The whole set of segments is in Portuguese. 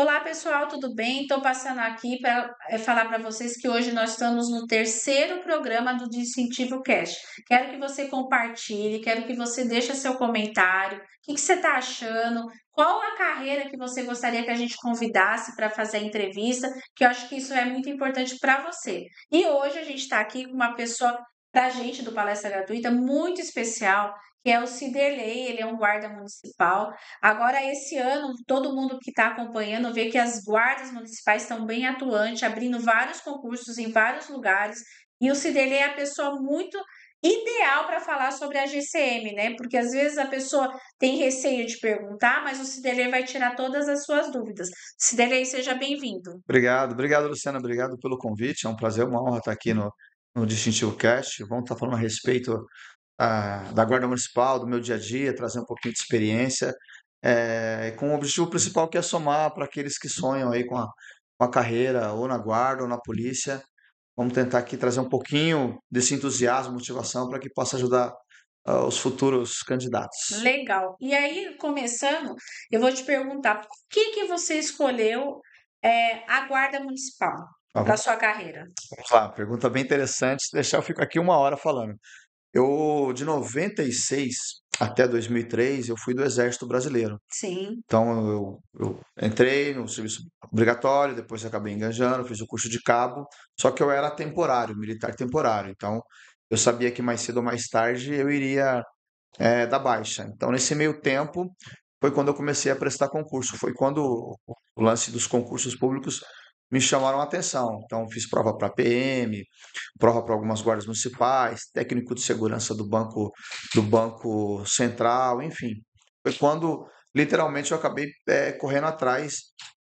Olá, pessoal, tudo bem? Estou passando aqui para é, falar para vocês que hoje nós estamos no terceiro programa do Distintivo Cash. Quero que você compartilhe, quero que você deixe seu comentário. O que, que você está achando? Qual a carreira que você gostaria que a gente convidasse para fazer a entrevista? Que eu acho que isso é muito importante para você. E hoje a gente está aqui com uma pessoa para a gente do Palestra Gratuita muito especial que é o Ciderley, ele é um guarda municipal. Agora, esse ano, todo mundo que está acompanhando vê que as guardas municipais estão bem atuantes, abrindo vários concursos em vários lugares. E o Ciderley é a pessoa muito ideal para falar sobre a GCM, né? Porque às vezes a pessoa tem receio de perguntar, mas o Ciderley vai tirar todas as suas dúvidas. Ciderley, seja bem-vindo. Obrigado, obrigado, Luciana, obrigado pelo convite. É um prazer, uma honra estar aqui no, no Distintivo Cast. Vamos estar falando a respeito da Guarda Municipal, do meu dia a dia, trazer um pouquinho de experiência, é, com o objetivo principal que é somar para aqueles que sonham aí com a, com a carreira ou na Guarda ou na Polícia. Vamos tentar aqui trazer um pouquinho desse entusiasmo, motivação para que possa ajudar uh, os futuros candidatos. Legal. E aí, começando, eu vou te perguntar, por que, que você escolheu é, a Guarda Municipal? Tá para sua carreira? Vamos lá, pergunta bem interessante. Deixar eu fico aqui uma hora falando. Eu, de 96 até 2003, eu fui do Exército Brasileiro. Sim. Então, eu, eu entrei no serviço obrigatório, depois acabei engajando, fiz o curso de cabo, só que eu era temporário, militar temporário. Então, eu sabia que mais cedo ou mais tarde eu iria é, dar baixa. Então, nesse meio tempo, foi quando eu comecei a prestar concurso. Foi quando o lance dos concursos públicos me chamaram a atenção. Então, fiz prova para PM, prova para algumas guardas municipais, técnico de segurança do banco, do banco central, enfim. Foi quando, literalmente, eu acabei é, correndo atrás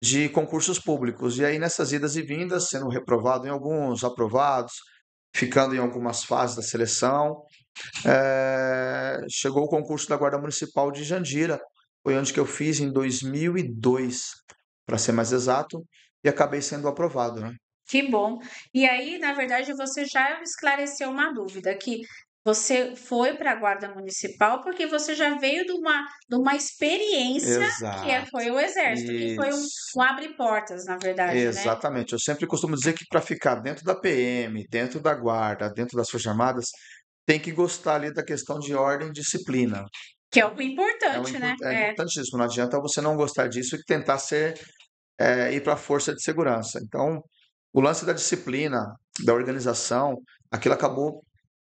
de concursos públicos. E aí, nessas idas e vindas, sendo reprovado em alguns, aprovados, ficando em algumas fases da seleção, é, chegou o concurso da Guarda Municipal de Jandira. Foi onde que eu fiz em 2002, para ser mais exato e acabei sendo aprovado, né? Que bom. E aí, na verdade, você já esclareceu uma dúvida, que você foi para a Guarda Municipal porque você já veio de uma, de uma experiência Exato. que é, foi o Exército, Isso. que foi um, um abre-portas, na verdade. Né? Exatamente. Né? Eu sempre costumo dizer que para ficar dentro da PM, dentro da Guarda, dentro das Forças Armadas, tem que gostar ali da questão de ordem e disciplina. Que é o importante, é o, né? É, é, importantíssimo. É. Não adianta você não gostar disso e tentar ser é, ir para a força de segurança. Então, o lance da disciplina, da organização, aquilo acabou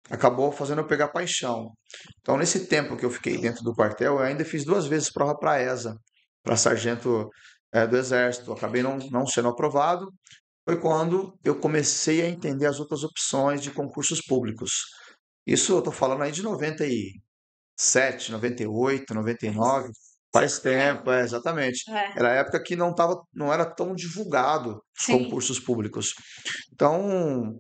acabou fazendo eu pegar paixão. Então, nesse tempo que eu fiquei dentro do quartel, eu ainda fiz duas vezes prova para ESA, para sargento é, do Exército. Acabei não, não sendo aprovado. Foi quando eu comecei a entender as outras opções de concursos públicos. Isso eu estou falando aí de 90 97, 98, 99. Faz tempo, é, exatamente. É. Era a época que não, tava, não era tão divulgado Sim. concursos públicos. Então,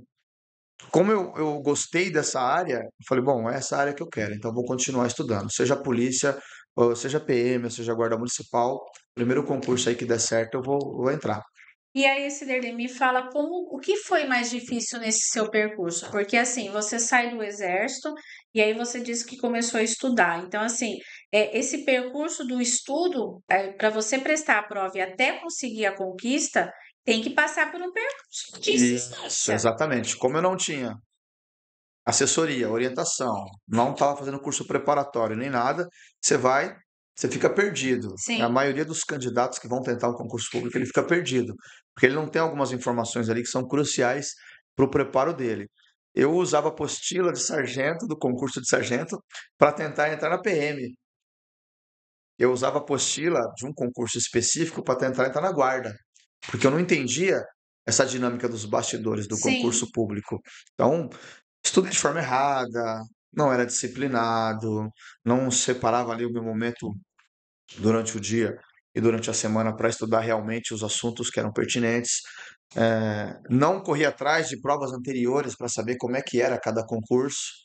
como eu, eu gostei dessa área, eu falei, bom, é essa área que eu quero, então vou continuar estudando, seja polícia, seja PM, seja guarda municipal, primeiro concurso aí que der certo, eu vou, vou entrar. E aí, Ciderli, me fala como o que foi mais difícil nesse seu percurso? Porque assim, você sai do exército e aí você disse que começou a estudar. Então, assim, é, esse percurso do estudo, é, para você prestar a prova e até conseguir a conquista, tem que passar por um percurso de Isso, exatamente. Como eu não tinha assessoria, orientação, não estava fazendo curso preparatório nem nada, você vai, você fica perdido. Sim. É, a maioria dos candidatos que vão tentar o concurso público, ele fica perdido, porque ele não tem algumas informações ali que são cruciais para o preparo dele. Eu usava apostila de sargento, do concurso de sargento, para tentar entrar na PM eu usava apostila de um concurso específico para tentar entrar na guarda, porque eu não entendia essa dinâmica dos bastidores do Sim. concurso público. Então, estudei de forma errada, não era disciplinado, não separava ali o meu momento durante o dia e durante a semana para estudar realmente os assuntos que eram pertinentes. É, não corri atrás de provas anteriores para saber como é que era cada concurso.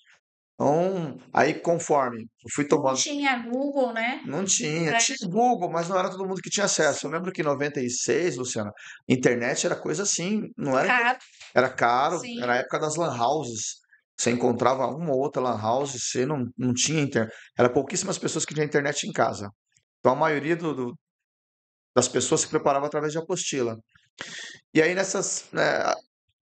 Então, aí conforme eu fui tomando. Não tinha Google, né? Não tinha. Pra... Tinha Google, mas não era todo mundo que tinha acesso. Eu lembro que em 96, Luciana, internet era coisa assim, não era. Caro. Era caro, Sim. era a época das lan houses. Você encontrava uma ou outra lan house, você não, não tinha internet. Era pouquíssimas pessoas que tinham internet em casa. Então a maioria do, do, das pessoas se preparava através de apostila. E aí nessas. Né,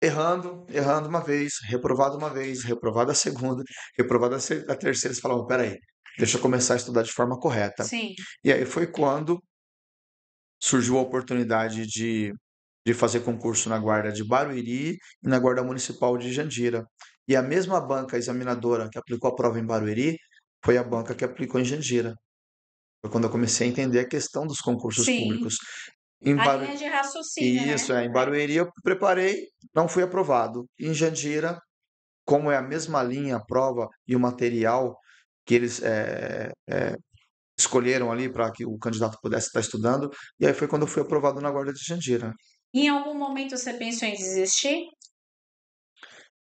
errando, errando uma vez, reprovado uma vez, reprovado a segunda, reprovado a terceira, você falava, peraí, deixa eu começar a estudar de forma correta. Sim. E aí foi quando surgiu a oportunidade de, de fazer concurso na Guarda de Barueri e na Guarda Municipal de Jandira. E a mesma banca examinadora que aplicou a prova em Barueri foi a banca que aplicou em Jandira. Foi quando eu comecei a entender a questão dos concursos Sim. públicos. Em a Baru... linha de raciocínio. Né? Isso, né? é. Em Barueri eu preparei, não fui aprovado. Em Jandira, como é a mesma linha, a prova e o material que eles é, é, escolheram ali para que o candidato pudesse estar tá estudando, e aí foi quando eu fui aprovado na Guarda de Jandira. em algum momento você pensou em desistir?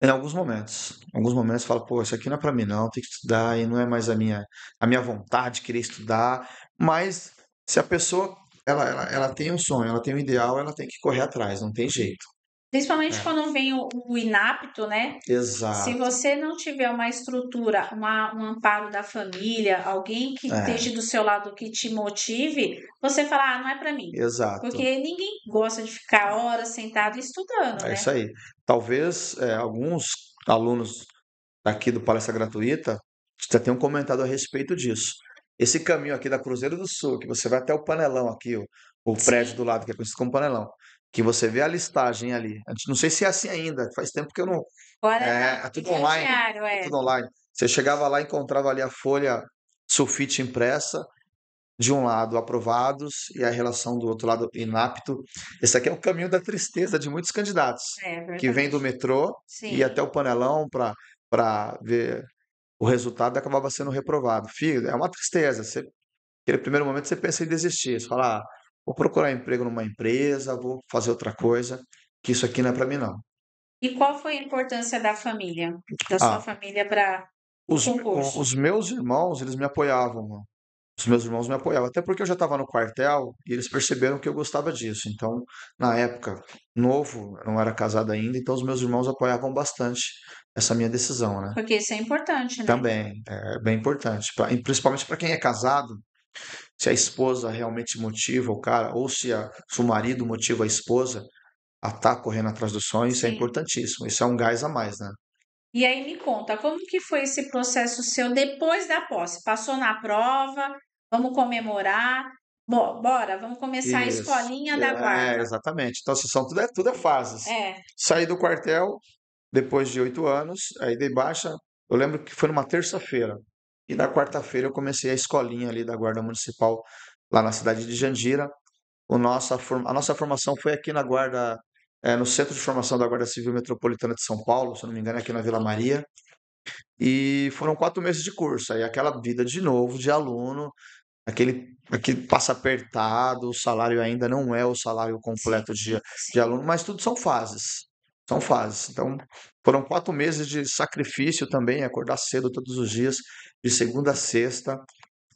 Em alguns momentos. Em alguns momentos eu falo, pô, isso aqui não é para mim não, tem que estudar e não é mais a minha, a minha vontade querer estudar. Mas se a pessoa ela, ela, ela tem um sonho, ela tem um ideal, ela tem que correr atrás, não tem jeito. Principalmente é. quando vem o, o, inapto, né? Exato. Se você não tiver uma estrutura, uma, um amparo da família, alguém que é. esteja do seu lado que te motive, você fala, ah, não é para mim. Exato. Porque ninguém gosta de ficar horas sentado estudando. É né? isso aí. Talvez é, alguns alunos aqui do Palestra Gratuita já tenham comentado a respeito disso. Esse caminho aqui da Cruzeiro do Sul, que você vai até o panelão aqui, o prédio do lado, que é conhecido como panelão, que você vê a listagem ali. Não sei se é assim ainda, faz tempo que eu não. Bora, é, é tudo online. Diário, é, é. Tudo online. Você chegava lá e encontrava ali a folha sulfite impressa, de um lado aprovados e a relação do outro lado inapto. Esse aqui é o caminho da tristeza de muitos candidatos é, que vem do metrô Sim. e até o panelão para ver o resultado acabava sendo reprovado. filho. é uma tristeza. Você, naquele primeiro momento você pensa em desistir, você fala, ah, vou procurar emprego numa empresa, vou fazer outra coisa, que isso aqui não é para mim não. E qual foi a importância da família, da sua ah, família para os, concurso? os meus irmãos, eles me apoiavam. Os meus irmãos me apoiavam, até porque eu já estava no quartel e eles perceberam que eu gostava disso. Então, na época, novo, não era casado ainda, então os meus irmãos apoiavam bastante essa minha decisão, né? Porque isso é importante, né? Também, é bem importante. Pra, principalmente para quem é casado, se a esposa realmente motiva o cara, ou se, a, se o marido motiva a esposa a estar tá correndo atrás do sonho, isso é importantíssimo. Isso é um gás a mais, né? E aí me conta, como que foi esse processo seu depois da posse? Passou na prova? Vamos comemorar? Bora, vamos começar Isso. a escolinha da é, guarda. É, exatamente. Então, são tudo é, tudo é fases. É. Saí do quartel, depois de oito anos, aí dei baixa. Eu lembro que foi numa terça-feira. E na quarta-feira eu comecei a escolinha ali da Guarda Municipal, lá na cidade de Jandira. O nossa, a nossa formação foi aqui na Guarda, é, no Centro de Formação da Guarda Civil Metropolitana de São Paulo, se não me engano, é aqui na Vila Maria. E foram quatro meses de curso. Aí aquela vida de novo de aluno, aquele, aquele passo apertado, o salário ainda não é o salário completo de, de aluno, mas tudo são fases. São fases. Então, foram quatro meses de sacrifício também, acordar cedo todos os dias, de segunda a sexta,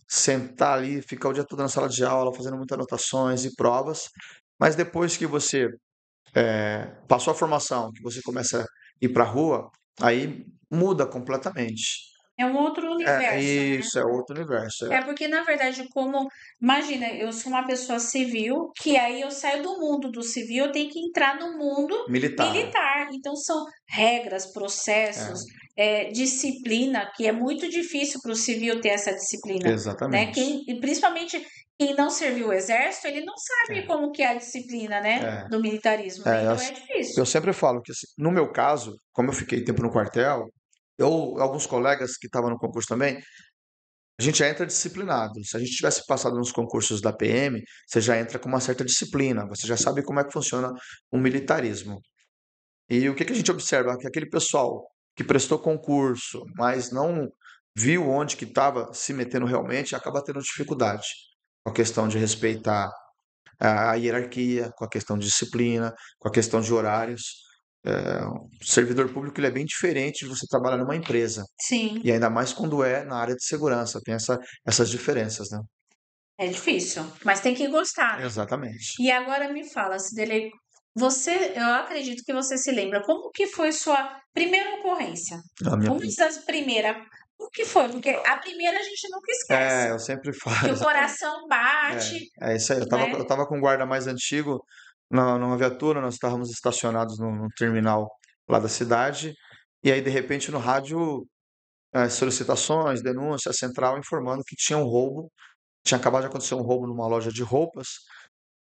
sentar ali, ficar o dia todo na sala de aula, fazendo muitas anotações e provas. Mas depois que você é, passou a formação, que você começa a ir para a rua, aí muda completamente. É um outro é, universo. É, isso, né? é outro universo. É. é. porque, na verdade, como. Imagina, eu sou uma pessoa civil, que aí eu saio do mundo do civil, eu tenho que entrar no mundo militar. militar. Então, são regras, processos, é. é disciplina, que é muito difícil para o civil ter essa disciplina. Né? Exatamente. Né? Quem, principalmente quem não serviu o exército, ele não sabe é. como que é a disciplina, né, é. do militarismo. É, né? Então eu, é difícil. Eu sempre falo que, assim, no meu caso, como eu fiquei tempo no quartel, eu, alguns colegas que estavam no concurso também, a gente já entra disciplinado. Se a gente tivesse passado nos concursos da PM, você já entra com uma certa disciplina, você já sabe como é que funciona o militarismo. E o que, que a gente observa? Que aquele pessoal que prestou concurso, mas não viu onde que estava se metendo realmente, acaba tendo dificuldade com a questão de respeitar a hierarquia, com a questão de disciplina, com a questão de horários é, o servidor público ele é bem diferente de você trabalhar numa empresa. Sim. E ainda mais quando é na área de segurança, tem essa, essas diferenças, né? É difícil, mas tem que gostar. Exatamente. E agora me fala, Sidele, você, eu acredito que você se lembra, como que foi sua primeira ocorrência? A minha... Como das primeira, o que foi? Porque a primeira a gente nunca esquece. É, eu sempre falo. Que o coração bate. É, é isso aí. Eu né? eu tava com um guarda mais antigo, na, numa viatura, nós estávamos estacionados no terminal lá da cidade, e aí de repente no rádio é, solicitações, denúncia, central informando que tinha um roubo, tinha acabado de acontecer um roubo numa loja de roupas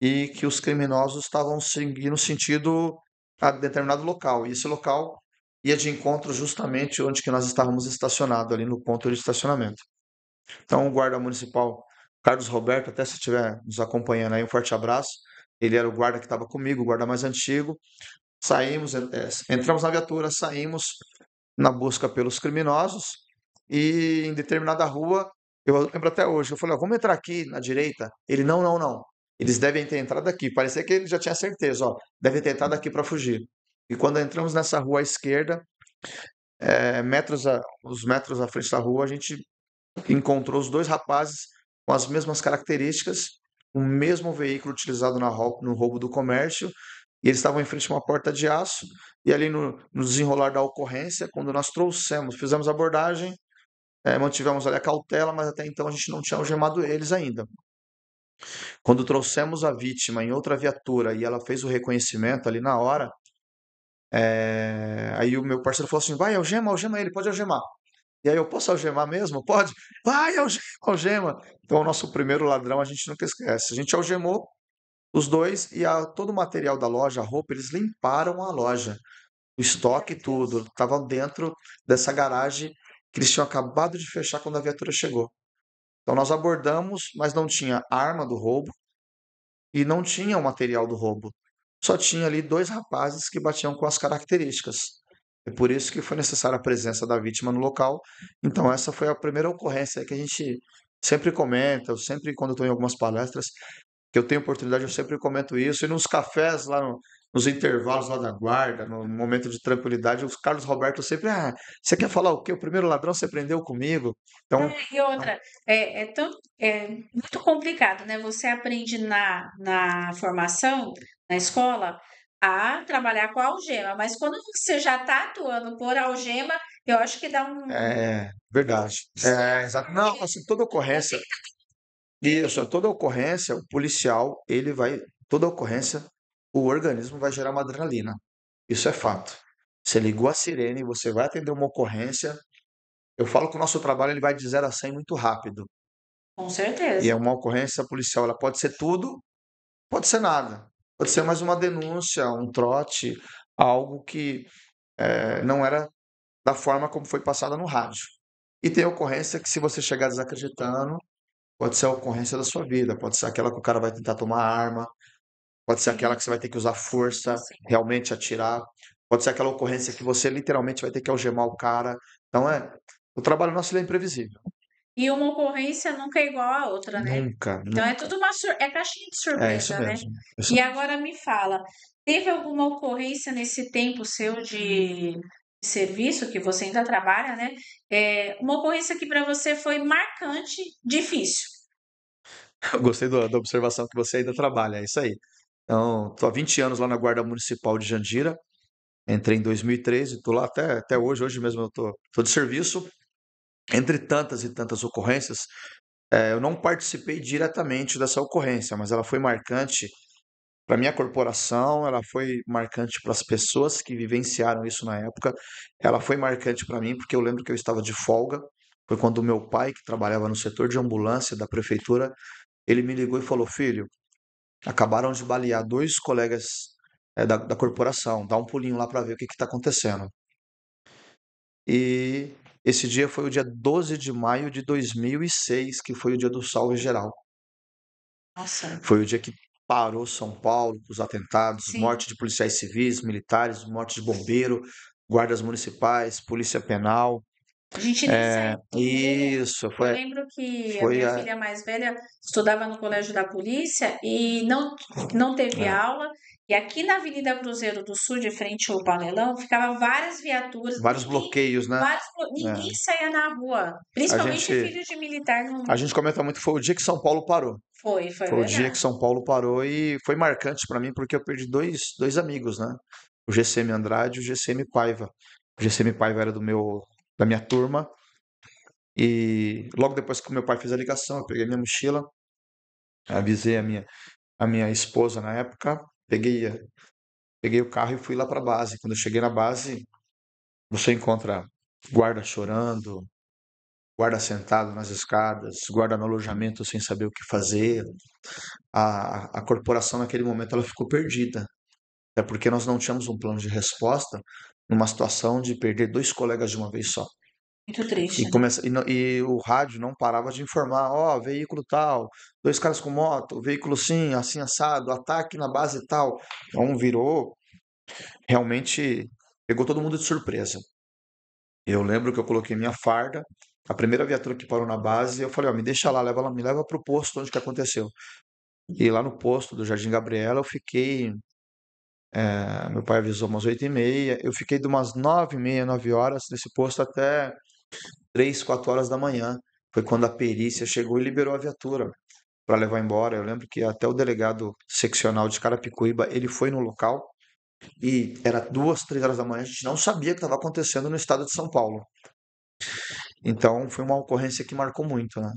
e que os criminosos estavam seguindo sentido a determinado local. E esse local ia de encontro justamente onde que nós estávamos estacionados, ali no ponto de estacionamento. Então o guarda municipal Carlos Roberto, até se estiver nos acompanhando aí, um forte abraço. Ele era o guarda que estava comigo, o guarda mais antigo. Saímos, eh, entramos na viatura, saímos na busca pelos criminosos e em determinada rua, eu lembro até hoje, eu falei, ó, vamos entrar aqui na direita? Ele, não, não, não. Eles devem ter entrado aqui. Parecia que ele já tinha certeza, ó, devem ter entrado aqui para fugir. E quando entramos nessa rua à esquerda, é, metros a, uns metros à frente da rua, a gente encontrou os dois rapazes com as mesmas características o mesmo veículo utilizado no roubo do comércio, e eles estavam em frente a uma porta de aço, e ali no, no desenrolar da ocorrência, quando nós trouxemos, fizemos a abordagem, é, mantivemos ali a cautela, mas até então a gente não tinha algemado eles ainda. Quando trouxemos a vítima em outra viatura e ela fez o reconhecimento ali na hora, é... aí o meu parceiro falou assim: vai, algema, algema ele, pode algemar. E aí eu posso algemar mesmo? Pode? Vai, algema, algema. Então, o nosso primeiro ladrão a gente nunca esquece. A gente algemou os dois e a, todo o material da loja, a roupa, eles limparam a loja. O estoque e tudo. Estavam dentro dessa garagem que eles tinham acabado de fechar quando a viatura chegou. Então nós abordamos, mas não tinha arma do roubo e não tinha o material do roubo. Só tinha ali dois rapazes que batiam com as características. É por isso que foi necessária a presença da vítima no local. Então, essa foi a primeira ocorrência que a gente sempre comenta, eu sempre, quando estou em algumas palestras, que eu tenho oportunidade, eu sempre comento isso. E nos cafés lá no, nos intervalos lá da guarda, no momento de tranquilidade, o Carlos Roberto sempre, ah, você quer falar o quê? O primeiro ladrão você prendeu comigo. Então, é, e outra, é, é, tão, é muito complicado, né? Você aprende na, na formação, na escola, a trabalhar com a algema. Mas quando você já está atuando por algema, eu acho que dá um. É, verdade. É, exato. Não, é assim, toda ocorrência. Isso, toda ocorrência, o policial, ele vai. Toda ocorrência, o organismo vai gerar uma adrenalina. Isso é fato. Você ligou a sirene, você vai atender uma ocorrência. Eu falo que o nosso trabalho ele vai de 0 a 100 muito rápido. Com certeza. E é uma ocorrência policial, ela pode ser tudo, pode ser nada. Pode ser mais uma denúncia, um trote, algo que é, não era da forma como foi passada no rádio. E tem ocorrência que, se você chegar desacreditando, pode ser a ocorrência da sua vida, pode ser aquela que o cara vai tentar tomar arma, pode ser aquela uhum. que você vai ter que usar força, realmente atirar, pode ser aquela ocorrência que você literalmente vai ter que algemar o cara. Então, é, o trabalho nosso é imprevisível. E uma ocorrência nunca é igual à outra, né? Nunca. Então é nunca. é tudo uma sur... é caixinha de é, surpresa, é né? Isso... E agora me fala, teve alguma ocorrência nesse tempo seu de serviço que você ainda trabalha, né? É, uma ocorrência que para você foi marcante, difícil. Eu gostei do, da observação que você ainda trabalha, é isso aí. Então, estou há 20 anos lá na Guarda Municipal de Jandira, entrei em 2013, estou lá até, até hoje, hoje mesmo eu estou de serviço. Entre tantas e tantas ocorrências, é, eu não participei diretamente dessa ocorrência, mas ela foi marcante para minha corporação, ela foi marcante para as pessoas que vivenciaram isso na época, ela foi marcante para mim porque eu lembro que eu estava de folga, foi quando o meu pai, que trabalhava no setor de ambulância da prefeitura, ele me ligou e falou: Filho, acabaram de balear dois colegas é, da, da corporação, dá um pulinho lá para ver o que está acontecendo. E esse dia foi o dia 12 de maio de 2006, que foi o dia do salve geral. Nossa. Foi o dia que parou São Paulo, os atentados, Sim. morte de policiais civis, militares, morte de bombeiro, guardas municipais, polícia penal. A gente nem é, Isso, foi. Eu lembro que a minha a... filha mais velha estudava no colégio da polícia e não, não teve é. aula. E aqui na Avenida Cruzeiro do Sul, de frente ao Panelão, ficava várias viaturas. Vários ninguém, bloqueios, né? Vários, é. ninguém é. saía na rua. Principalmente gente, filhos de militar. Não... A gente comenta muito, foi o dia que São Paulo parou. Foi, foi. Foi o dia que São Paulo parou e foi marcante para mim, porque eu perdi dois, dois amigos, né? O GCM Andrade e o GCM Paiva. O GCM Paiva era do meu da minha turma. E logo depois que meu pai fez a ligação, eu peguei minha mochila, avisei a minha, a minha esposa na época, peguei, peguei o carro e fui lá para a base. Quando eu cheguei na base, você encontra guarda chorando, guarda sentado nas escadas, guarda no alojamento sem saber o que fazer. A, a corporação naquele momento ela ficou perdida, até porque nós não tínhamos um plano de resposta numa situação de perder dois colegas de uma vez só. Muito triste. E, né? começa, né? e, e, o rádio não parava de informar: ó, oh, veículo tal, dois caras com moto, veículo sim, assim assado, ataque na base tal. Então virou. Realmente pegou todo mundo de surpresa. Eu lembro que eu coloquei minha farda, a primeira viatura que parou na base, eu falei: ó, oh, me deixa lá, leva, me leva pro posto onde que aconteceu. E lá no posto do Jardim Gabriela eu fiquei é, meu pai avisou umas oito e meia. Eu fiquei de umas nove e meia, nove horas nesse posto até três, quatro horas da manhã. Foi quando a perícia chegou e liberou a viatura para levar embora. Eu lembro que até o delegado seccional de Carapicuíba ele foi no local e era duas, três horas da manhã. A gente não sabia o que estava acontecendo no estado de São Paulo. Então foi uma ocorrência que marcou muito, né?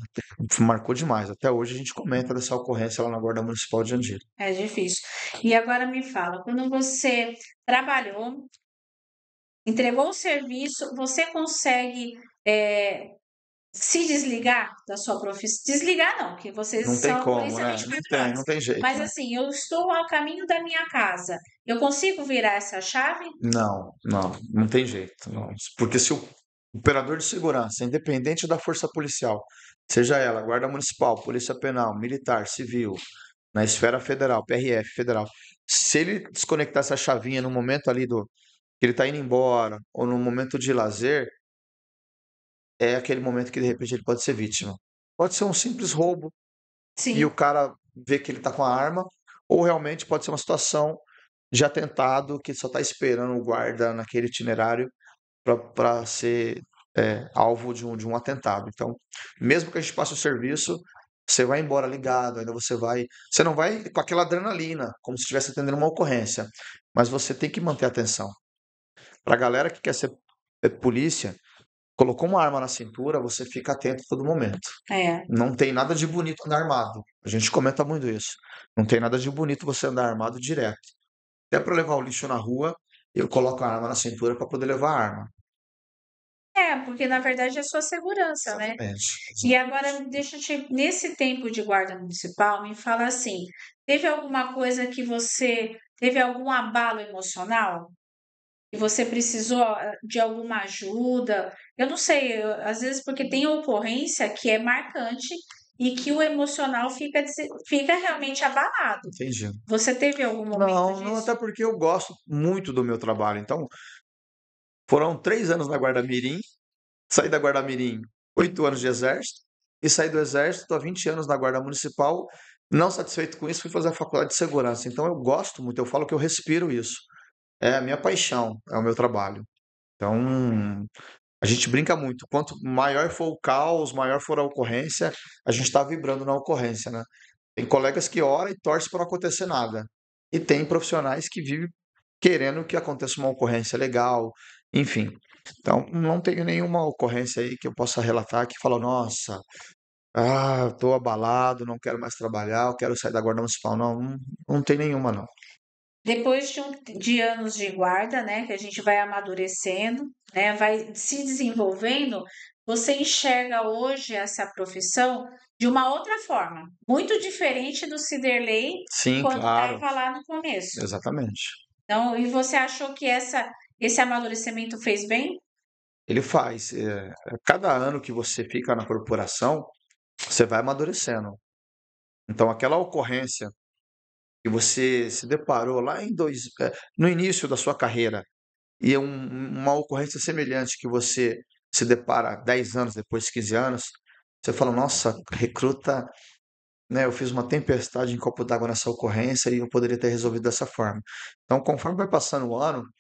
Marcou demais. Até hoje a gente comenta dessa ocorrência lá na Guarda Municipal de Andira. É difícil. E agora me fala, quando você trabalhou, entregou o serviço, você consegue é, se desligar da sua profissão? Desligar não, que vocês não são tem como, né? não, tem, não tem jeito. Mas né? assim, eu estou ao caminho da minha casa. Eu consigo virar essa chave? Não, não, não tem jeito. Não. Porque se eu Operador de segurança, independente da força policial, seja ela guarda municipal, polícia penal, militar, civil, na esfera federal, PRF federal, se ele desconectar essa chavinha no momento ali do que ele está indo embora ou no momento de lazer, é aquele momento que de repente ele pode ser vítima. Pode ser um simples roubo Sim. e o cara vê que ele está com a arma, ou realmente pode ser uma situação de atentado que só está esperando o guarda naquele itinerário para ser é, alvo de um, de um atentado. Então, mesmo que a gente passe o serviço, você vai embora ligado, ainda você vai. Você não vai com aquela adrenalina, como se estivesse atendendo uma ocorrência, mas você tem que manter a atenção. Para a galera que quer ser é, polícia, colocou uma arma na cintura, você fica atento a todo momento. É. Não tem nada de bonito andar armado. A gente comenta muito isso. Não tem nada de bonito você andar armado direto. Até para levar o lixo na rua, eu coloco a arma na cintura para poder levar a arma. É, porque na verdade é sua segurança, né? Exatamente. né? E agora, deixa eu te. Nesse tempo de guarda municipal, me fala assim: teve alguma coisa que você. Teve algum abalo emocional? E você precisou ah, de alguma ajuda? Eu não sei, eu, às vezes, porque tem ocorrência que é marcante e que o emocional fica, fica realmente abalado. Entendi. Você teve algum momento não, disso? Não, até porque eu gosto muito do meu trabalho. Então, foram três anos na Guarda Mirim, saí da Guarda Mirim oito anos de exército, e saí do exército, há 20 anos na Guarda Municipal, não satisfeito com isso, fui fazer a faculdade de segurança. Então, eu gosto muito, eu falo que eu respiro isso. É a minha paixão, é o meu trabalho. Então, a gente brinca muito, quanto maior for o caos, maior for a ocorrência, a gente está vibrando na ocorrência, né? Tem colegas que ora e torce para não acontecer nada. E tem profissionais que vivem querendo que aconteça uma ocorrência legal, enfim. Então, não tenho nenhuma ocorrência aí que eu possa relatar que fala, nossa, ah, estou abalado, não quero mais trabalhar, eu quero sair da guarda municipal. Não, não, não tem nenhuma, não. Depois de, um, de anos de guarda, né, que a gente vai amadurecendo, né, vai se desenvolvendo, você enxerga hoje essa profissão de uma outra forma, muito diferente do Ciderley Sim, quando estava lá no começo. Exatamente. Então, e você achou que essa, esse amadurecimento fez bem? Ele faz. É, é cada ano que você fica na corporação, você vai amadurecendo. Então, aquela ocorrência que você se deparou lá em dois, eh, no início da sua carreira e é um, uma ocorrência semelhante que você se depara 10 anos depois, 15 anos, você fala, nossa, recruta, né, eu fiz uma tempestade em copo d'água nessa ocorrência e eu poderia ter resolvido dessa forma. Então, conforme vai passando o ano, o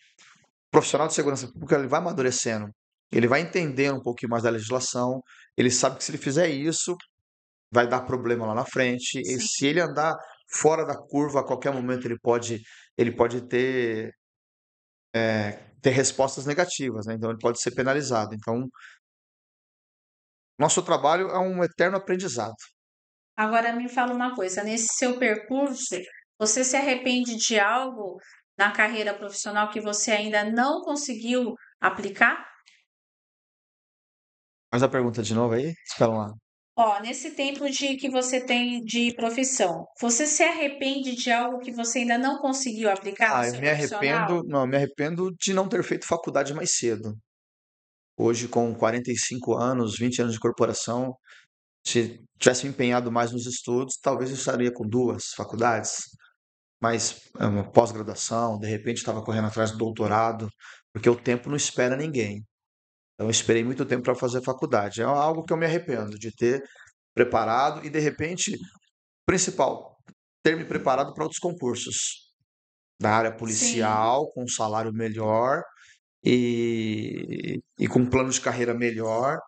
profissional de segurança pública ele vai amadurecendo, ele vai entendendo um pouquinho mais da legislação, ele sabe que se ele fizer isso, vai dar problema lá na frente, Sim. e se ele andar fora da curva a qualquer momento ele pode ele pode ter é, ter respostas negativas né? então ele pode ser penalizado então nosso trabalho é um eterno aprendizado agora me fala uma coisa nesse seu percurso você se arrepende de algo na carreira profissional que você ainda não conseguiu aplicar Mais a pergunta de novo aí espera lá Ó, nesse tempo de que você tem de profissão, você se arrepende de algo que você ainda não conseguiu aplicar? Ah, eu me arrependo, não, me arrependo de não ter feito faculdade mais cedo. Hoje, com 45 anos, 20 anos de corporação, se tivesse empenhado mais nos estudos, talvez eu estaria com duas faculdades, mas é pós-graduação, de repente estava correndo atrás do doutorado, porque o tempo não espera ninguém. Então, esperei muito tempo para fazer faculdade. É algo que eu me arrependo de ter preparado e, de repente, principal, ter me preparado para outros concursos da área policial, Sim. com um salário melhor e, e com um plano de carreira melhor.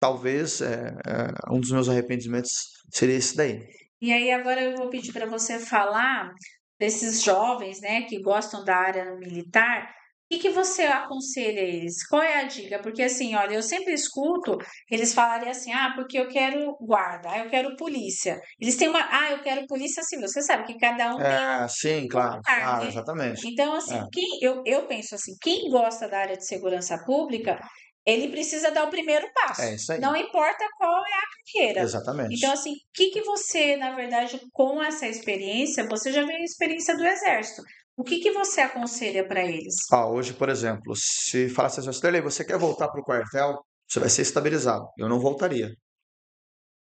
Talvez é, é, um dos meus arrependimentos seria esse daí. E aí agora eu vou pedir para você falar desses jovens, né, que gostam da área militar o que você aconselha eles? Qual é a dica? Porque assim, olha, eu sempre escuto eles falarem assim, ah, porque eu quero guarda, ah, eu quero polícia. Eles têm uma, ah, eu quero polícia civil. Você sabe que cada um é, tem sim, um claro, lugar, ah, né? exatamente. Então assim, é. quem eu, eu penso assim, quem gosta da área de segurança pública ele precisa dar o primeiro passo. É isso aí. Não importa qual é a carreira. Exatamente. Então, assim, o que, que você, na verdade, com essa experiência, você já veio a experiência do Exército. O que, que você aconselha para eles? Ah, hoje, por exemplo, se falasse assim, Stanley, você quer voltar para o quartel? Você vai ser estabilizado. Eu não voltaria.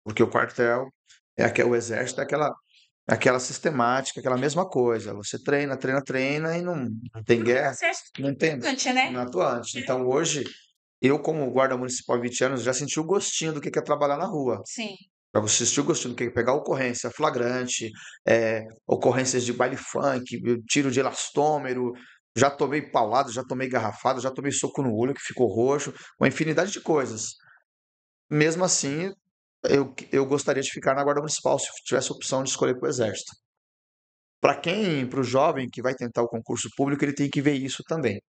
Porque o quartel, é aquele, o exército é aquela, é aquela sistemática, aquela mesma coisa. Você treina, treina, treina e não, não tem uhum. guerra. Não tem. Atuante, né? Não é atuante. É. Então hoje, eu como guarda municipal há 20 anos, já senti o gostinho do que é trabalhar na rua. Sim para você assistir o gostinho do pegar ocorrência flagrante, é, ocorrências de baile funk, tiro de elastômero, já tomei paulado, já tomei garrafado, já tomei soco no olho que ficou roxo, uma infinidade de coisas. Mesmo assim, eu, eu gostaria de ficar na Guarda Municipal se tivesse a opção de escolher para o Exército. Para quem, para o jovem que vai tentar o concurso público, ele tem que ver isso também.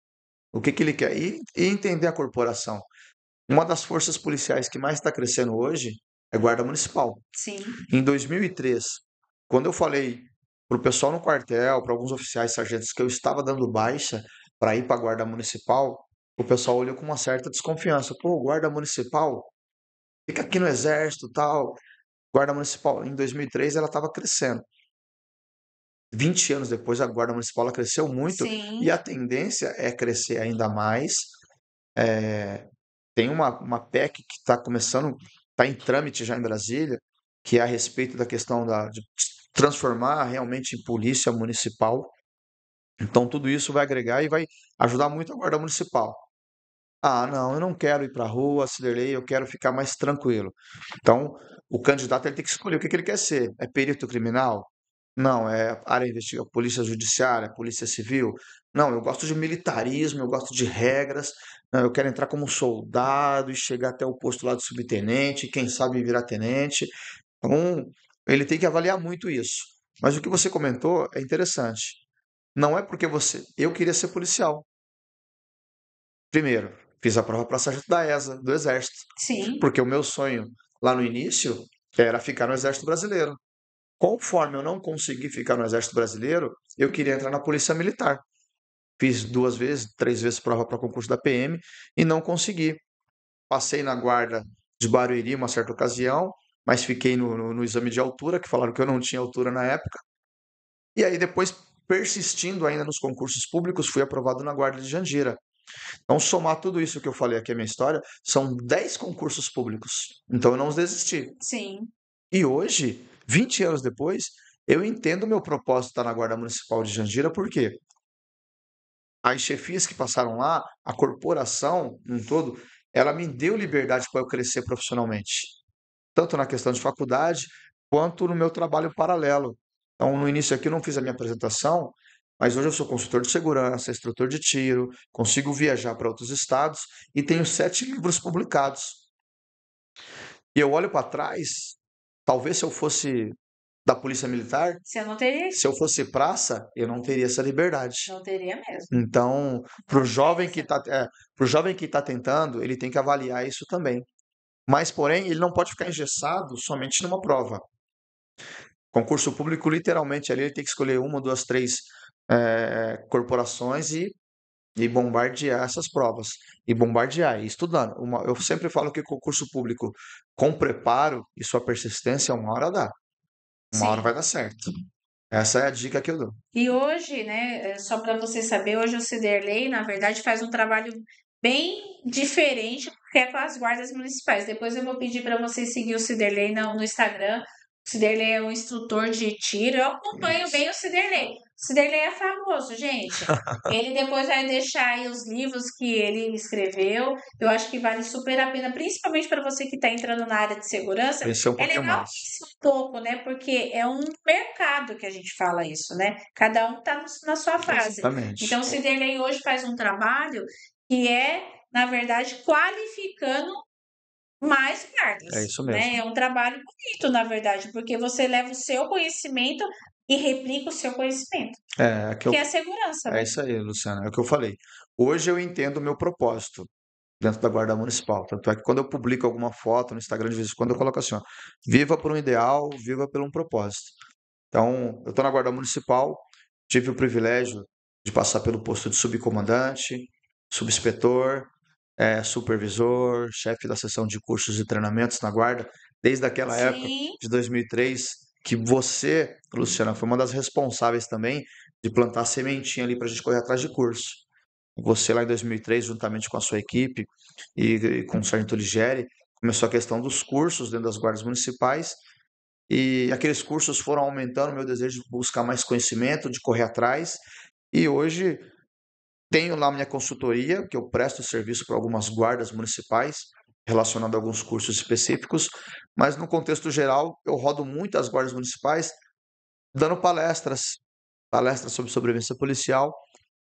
O que, que ele quer? e, e entender a corporação. Uma das forças policiais que mais está crescendo hoje é guarda municipal. Sim. Em 2003, quando eu falei para o pessoal no quartel, para alguns oficiais sargentos que eu estava dando baixa para ir para a guarda municipal, o pessoal olhou com uma certa desconfiança. Pô, guarda municipal fica aqui no exército, tal. Guarda municipal em 2003 ela estava crescendo. 20 anos depois a guarda municipal ela cresceu muito Sim. e a tendência é crescer ainda mais. É, tem uma, uma PEC que está começando está em trâmite já em Brasília, que é a respeito da questão da, de transformar realmente em polícia municipal. Então, tudo isso vai agregar e vai ajudar muito a Guarda Municipal. Ah, não, eu não quero ir para a rua, acelerei, eu quero ficar mais tranquilo. Então, o candidato ele tem que escolher o que, que ele quer ser. É perito criminal? Não, é área investiga polícia judiciária, polícia civil. Não, eu gosto de militarismo, eu gosto de regras. Né, eu quero entrar como soldado e chegar até o posto lá de subtenente, quem sabe virar tenente. Então, ele tem que avaliar muito isso. Mas o que você comentou é interessante. Não é porque você. Eu queria ser policial. Primeiro, fiz a prova para sargento da ESA, do Exército. Sim. Porque o meu sonho lá no início era ficar no Exército Brasileiro. Conforme eu não consegui ficar no Exército Brasileiro, eu queria entrar na Polícia Militar. Fiz duas vezes, três vezes prova para concurso da PM e não consegui. Passei na guarda de Barueri uma certa ocasião, mas fiquei no, no, no exame de altura, que falaram que eu não tinha altura na época. E aí depois, persistindo ainda nos concursos públicos, fui aprovado na guarda de Jandira. Então, somar tudo isso que eu falei aqui, a minha história, são dez concursos públicos. Então, eu não desisti. Sim. E hoje, 20 anos depois, eu entendo o meu propósito estar na Guarda Municipal de Jandira, por quê? As chefias que passaram lá, a corporação um todo, ela me deu liberdade para eu crescer profissionalmente, tanto na questão de faculdade, quanto no meu trabalho paralelo. Então, no início aqui eu não fiz a minha apresentação, mas hoje eu sou consultor de segurança, instrutor de tiro, consigo viajar para outros estados e tenho sete livros publicados. E eu olho para trás Talvez se eu fosse da polícia militar. Você não teria. Se eu fosse praça, eu não teria essa liberdade. Não teria mesmo. Então, para o jovem que está é, pro jovem que tá tentando, ele tem que avaliar isso também. Mas, porém, ele não pode ficar engessado somente numa prova. Concurso público, literalmente, ali ele tem que escolher uma, duas, três é, corporações e e bombardear essas provas e bombardear e estudando. Uma, eu sempre falo que concurso público com preparo e sua persistência uma hora dá, uma Sim. hora vai dar certo. Essa é a dica que eu dou. E hoje, né, é, só para você saber, hoje o Ciderley, na verdade, faz um trabalho bem diferente que é com as guardas municipais. Depois eu vou pedir para você seguir o Ciderley no, no Instagram. O Ciderley é um instrutor de tiro. Eu acompanho Isso. bem o Ciderley. Esse é famoso, gente. ele depois vai deixar aí os livros que ele escreveu. Eu acho que vale super a pena, principalmente para você que está entrando na área de segurança. Esse é, um é legal esse topo, né? Porque é um mercado que a gente fala isso, né? Cada um está na sua fase. Exatamente. Então, o hoje faz um trabalho que é, na verdade, qualificando mais guardas. É isso né. mesmo. Né? É um trabalho bonito, na verdade, porque você leva o seu conhecimento e replica o seu conhecimento. É, é, que, eu... que, é a segurança. É né? isso aí, Luciana. É o que eu falei. Hoje eu entendo o meu propósito dentro da Guarda Municipal. Tanto é que quando eu publico alguma foto no Instagram, de vez em quando eu coloco assim, ó, viva por um ideal, viva por um propósito. Então, eu estou na Guarda Municipal, tive o privilégio de passar pelo posto de subcomandante, subinspetor, é, supervisor, chefe da seção de cursos e treinamentos na Guarda, desde aquela Sim. época de 2003 que você, Luciana, foi uma das responsáveis também de plantar a sementinha ali para a gente correr atrás de curso. Você lá em 2003, juntamente com a sua equipe e, e com o Sargento Ligieri, começou a questão dos cursos dentro das guardas municipais e aqueles cursos foram aumentando o meu desejo de buscar mais conhecimento, de correr atrás e hoje tenho lá minha consultoria, que eu presto serviço para algumas guardas municipais, relacionado a alguns cursos específicos, mas no contexto geral, eu rodo muito as guardas municipais dando palestras, palestras sobre sobrevivência policial,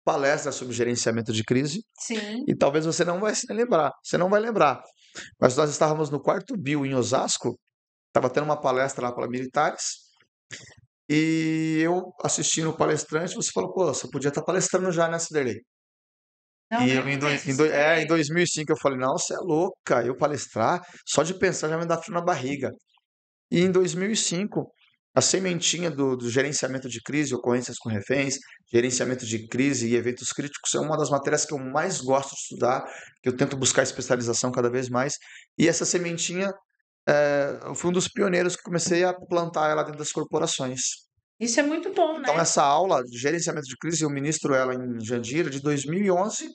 palestras sobre gerenciamento de crise. Sim. E talvez você não vai se lembrar, você não vai lembrar. Mas nós estávamos no quarto bio em Osasco, estava tendo uma palestra lá para militares. E eu assistindo o palestrante, você falou, pô, você podia estar tá palestrando já, né, Ciderley? Não, e eu, em, é do, em, do, é, em 2005 eu falei, não, você é louca, eu palestrar, só de pensar já me dá frio na barriga. E em 2005, a sementinha do, do, gerenciamento de crise, ocorrências com reféns, gerenciamento de crise e eventos críticos é uma das matérias que eu mais gosto de estudar, que eu tento buscar especialização cada vez mais. E essa sementinha, é, eu fui um dos pioneiros que comecei a plantar ela dentro das corporações. Isso é muito bom, então, né? Então, essa aula de gerenciamento de crise, eu ministro ela em Jandira de 2011.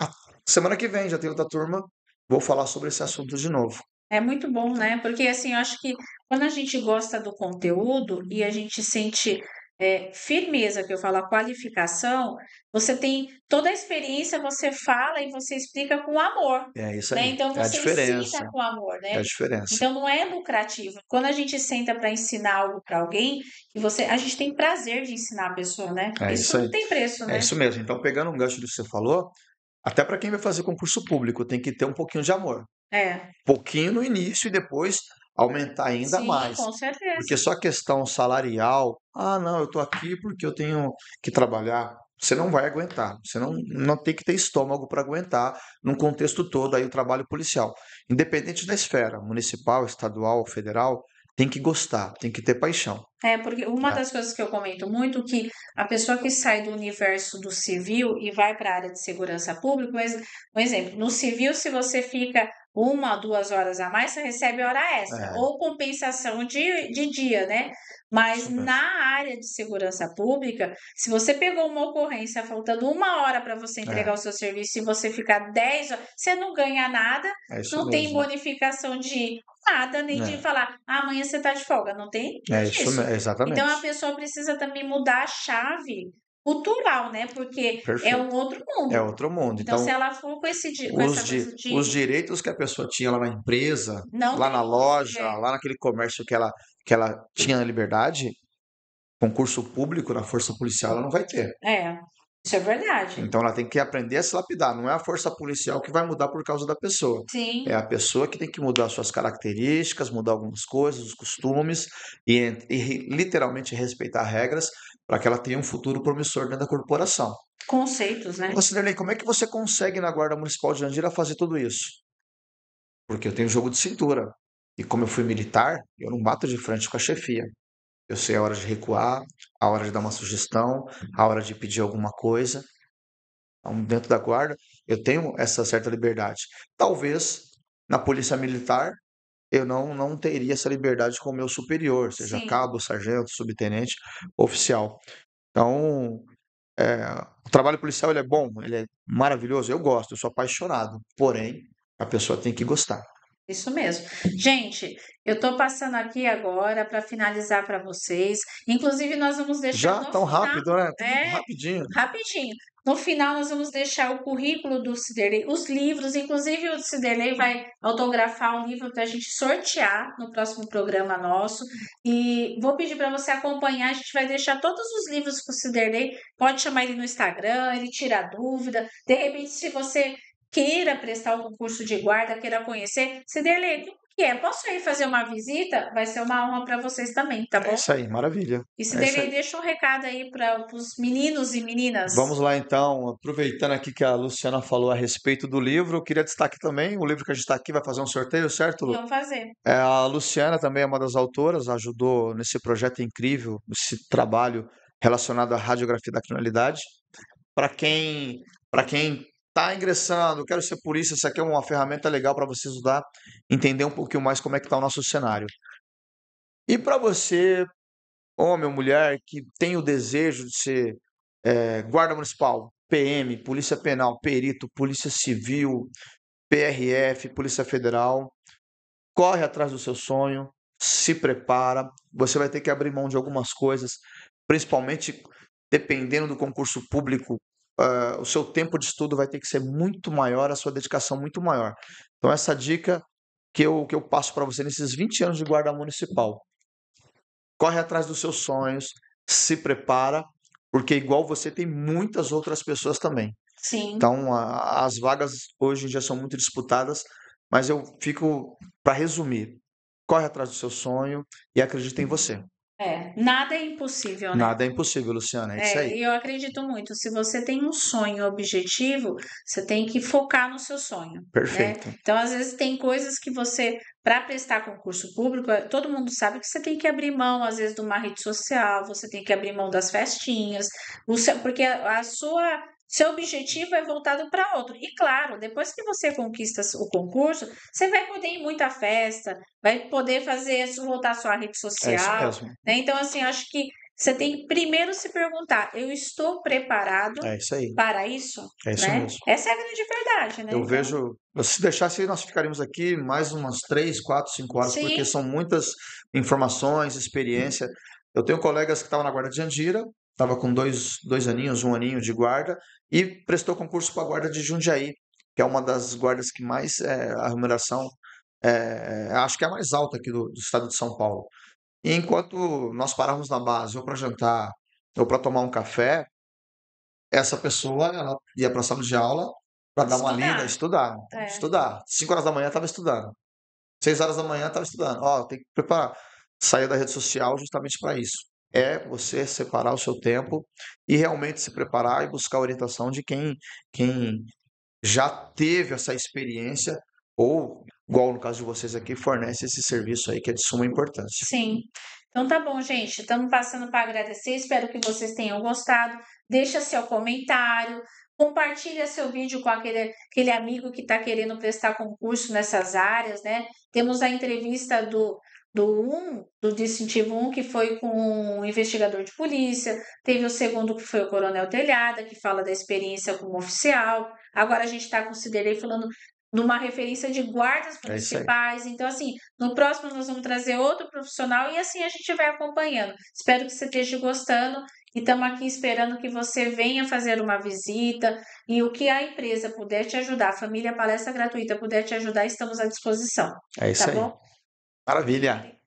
A semana que vem já tem outra turma, vou falar sobre esse assunto de novo. É muito bom, né? Porque, assim, eu acho que quando a gente gosta do conteúdo e a gente sente é, firmeza, que eu falo a qualificação, você tem toda a experiência, você fala e você explica com amor. É isso né? aí. Né? Então é você é ensina com amor, né? É a diferença. Então não é lucrativo. Quando a gente senta para ensinar algo para alguém, e você, a gente tem prazer de ensinar a pessoa, né? É isso, isso não tem preço, é né? É isso mesmo. Então pegando um gancho do que você falou, até para quem vai fazer concurso público, tem que ter um pouquinho de amor. É. Pouquinho no início e depois aumentar ainda Sim, mais. Com certeza. Porque só a questão salarial, ah, não, eu tô aqui porque eu tenho que trabalhar. Você não vai aguentar, você não, não tem que ter estômago para aguentar num contexto todo aí o trabalho policial. Independente da esfera, municipal, estadual, federal, tem que gostar, tem que ter paixão. É, porque uma é. das coisas que eu comento muito é que a pessoa que sai do universo do civil e vai para a área de segurança pública, mas, um exemplo, no civil, se você fica uma ou duas horas a mais, você recebe hora extra, é. ou compensação de, de dia, né? Mas na área de segurança pública, se você pegou uma ocorrência faltando uma hora para você é. entregar é. o seu serviço e você ficar 10 horas, você não ganha nada, é não mesmo. tem bonificação de nada, nem de é. falar, ah, amanhã você está de folga, não tem? É isso, isso. exatamente. Então a pessoa precisa também mudar a chave cultural, né? Porque é Perfeito. é um outro mundo. É outro mundo. Então, então se ela for com esse com os, di de... os direitos que a pessoa tinha lá na empresa, Não lá na loja, é. lá naquele comércio que ela que ela tinha na liberdade, concurso público na força policial ela não vai ter. É. Isso é verdade. Então ela tem que aprender a se lapidar. Não é a força policial que vai mudar por causa da pessoa. Sim. É a pessoa que tem que mudar suas características, mudar algumas coisas, os costumes e, e literalmente respeitar regras para que ela tenha um futuro promissor dentro da corporação. Conceitos, né? Considerei, assim, como é que você consegue na Guarda Municipal de Jandira fazer tudo isso? Porque eu tenho jogo de cintura. E como eu fui militar, eu não bato de frente com a chefia. Eu sei a hora de recuar, a hora de dar uma sugestão, a hora de pedir alguma coisa. Então, dentro da guarda, eu tenho essa certa liberdade. Talvez na polícia militar eu não, não teria essa liberdade com o meu superior, seja Sim. cabo, sargento, subtenente, oficial. Então, é, o trabalho policial ele é bom, ele é maravilhoso, eu gosto, eu sou apaixonado, porém, a pessoa tem que gostar. Isso mesmo. Gente, eu estou passando aqui agora para finalizar para vocês. Inclusive, nós vamos deixar. Já tão final, rápido, né? É, rapidinho. Rapidinho. No final, nós vamos deixar o currículo do Ciderley, os livros, inclusive o Ciderley vai autografar um livro para a gente sortear no próximo programa nosso. E vou pedir para você acompanhar, a gente vai deixar todos os livros com o Ciderley, pode chamar ele no Instagram, ele tira dúvida. De repente, se você queira prestar o curso de guarda, queira conhecer, Ciderley, que é: posso ir fazer uma visita? Vai ser uma honra para vocês também, tá é bom? É isso aí, maravilha. E se é dele, deixa um recado aí para os meninos e meninas. Vamos lá, então, aproveitando aqui que a Luciana falou a respeito do livro, eu queria destacar também: o livro que a gente está aqui vai fazer um sorteio, certo, Lu? Vamos fazer. É, a Luciana também é uma das autoras, ajudou nesse projeto incrível, esse trabalho relacionado à radiografia da criminalidade. Para quem, pra quem tá ingressando, quero ser polícia, isso aqui é uma ferramenta legal para você estudar, entender um pouquinho mais como é que está o nosso cenário. E para você, homem ou mulher, que tem o desejo de ser é, guarda municipal, PM, polícia penal, perito, polícia civil, PRF, Polícia Federal, corre atrás do seu sonho, se prepara, você vai ter que abrir mão de algumas coisas, principalmente dependendo do concurso público, uh, o seu tempo de estudo vai ter que ser muito maior, a sua dedicação muito maior. Então, essa dica que eu, que eu passo para você nesses 20 anos de guarda municipal. Corre atrás dos seus sonhos, se prepara, porque igual você tem muitas outras pessoas também. Sim. Então, a, as vagas hoje em dia são muito disputadas, mas eu fico para resumir. Corre atrás do seu sonho e acredita em uhum. você. É, nada é impossível, né? Nada é impossível, Luciana, é, é isso aí. Eu acredito muito. Se você tem um sonho objetivo, você tem que focar no seu sonho. Né? Perfeito. Né? Então, às vezes, tem coisas que você, para prestar concurso público, é, todo mundo sabe que você tem que abrir mão, às vezes, de uma rede social, você tem que abrir mão das festinhas, porque a sua seu objetivo é voltado para outro. E claro, depois que você conquista o concurso, você vai poder ir muita festa, vai poder fazer voltar sua rede social. É isso mesmo. Né? Então, assim, acho que você tem que primeiro se perguntar: eu estou preparado é isso para isso? É isso né? mesmo. Essa é a grande verdade, né? Eu então... vejo. Se deixasse, nós ficaríamos aqui mais umas três, quatro, cinco horas, Sim. porque são muitas informações, experiência. Eu tenho colegas que estavam na Guarda de Jandira, estava com dois, dois aninhos, um aninho de guarda, e prestou concurso para a guarda de Jundiaí, que é uma das guardas que mais é, a remuneração, é, é, acho que é a mais alta aqui do, do estado de São Paulo. E enquanto nós parávamos na base, ou para jantar, ou para tomar um café, essa pessoa ela ia para a sala de aula para dar uma lida, estudar. É. Estudar. cinco horas da manhã estava estudando. seis horas da manhã estava estudando. Ó, tem que preparar. Saía da rede social justamente para isso é você separar o seu tempo e realmente se preparar e buscar a orientação de quem, quem já teve essa experiência ou, igual no caso de vocês aqui, fornece esse serviço aí que é de suma importância. Sim. Então tá bom, gente. Estamos passando para agradecer. Espero que vocês tenham gostado. Deixa seu comentário, compartilha seu vídeo com aquele, aquele amigo que está querendo prestar concurso nessas áreas, né? Temos a entrevista do do um, do distintivo 1, um, que foi com um investigador de polícia, teve o segundo, que foi o coronel Telhada, que fala da experiência como oficial. Agora a gente está considerando falando numa referência de guardas é municipais. É então, assim, no próximo nós vamos trazer outro profissional e assim a gente vai acompanhando. Espero que você esteja gostando e estamos aqui esperando que você venha fazer uma visita e o que a empresa puder te ajudar, a família palestra gratuita puder te ajudar, estamos à disposição. É isso tá aí. bom? Maravilha!